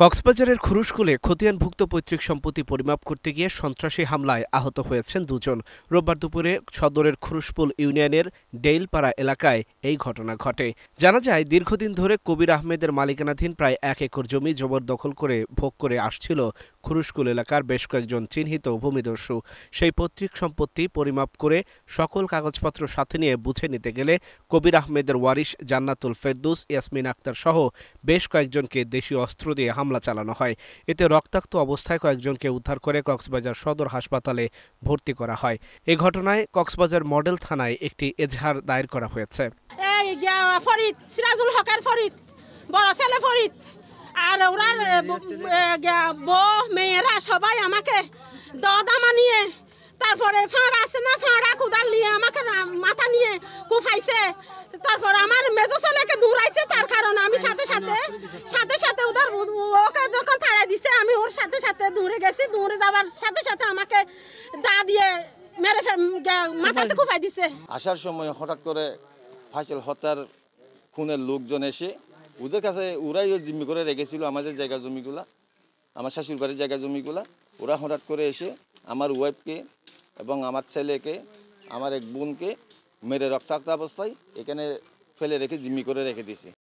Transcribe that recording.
কক্সবাজারের খুরুশকুলে খতিয়ানভুক্ত পৈতৃক সম্পত্তি পরিমাপ করতে গিয়ে সন্ত্রাসী হামলায় আহত হয়েছেন দুজন রোববার দুপুরে সদরের খুরুশপুল ইউনিয়নের ডেইলপাড়া এলাকায় এই ঘটনা ঘটে জানা যায় দীর্ঘদিন ধরে কবির আহমেদের মালিকানাধীন প্রায় এক একর জমি জবরদখল করে ভোগ করে আসছিল খুরুশকুল এলাকার বেশ কয়েকজন চিহ্নিত ভূমিদস্যু সেই পৈতৃক সম্পত্তি পরিমাপ করে সকল কাগজপত্র সাথে নিয়ে বুঝে নিতে গেলে কবির আহমেদের ওয়ারিশ জান্নাতুল ফেরদুস ইয়াসমিন আক্তার সহ বেশ কয়েকজনকে দেশীয় অস্ত্র দিয়ে হামলা চালানো হয় এতে রক্তাক্ত অবস্থায় কয়েকজনকে উদ্ধার করে কক্সবাজার সদর হাসপাতালে ভর্তি করা হয় এ ঘটনায় কক্সবাজার মডেল থানায় একটি এজহার দায়ের করা হয়েছে ফরিদ সিরাজুল হকের ফরিদ বড় ছেলে ফরিদ আর ওরা বউ মেয়েরা সবাই আমাকে দদা নিয়ে তারপরে ফাঁড়া আছে না ফাঁড়া কোদাল নিয়ে আমাকে মাথা নিয়ে কুফাইছে তারপর আমার মেজো ছেলেকে দৌড়াইছে তার কারণে আমি সাথে সাথে সাথে সাথে ওদের ওকে যখন তাড়াই দিছে আমি ওর সাথে সাথে দূরে গেছি দূরে যাওয়ার সাথে সাথে আমাকে দা দিয়ে মেরে মাথাতে কুফাই দিছে আসার সময় হঠাৎ করে ফাইসল হত্যার খুনের লোকজন এসে ওদের কাছে ওরাই জিম্মি করে রেখেছিল আমাদের জায়গা জমিগুলা আমার শাশুড় বাড়ির জায়গা জমিগুলা ওরা হঠাৎ করে এসে আমার ওয়াইফকে এবং আমার ছেলেকে আমার এক বোনকে মেরে রক্তাক্ত অবস্থায় এখানে ফেলে রেখে জিম্মি করে রেখে দিয়েছে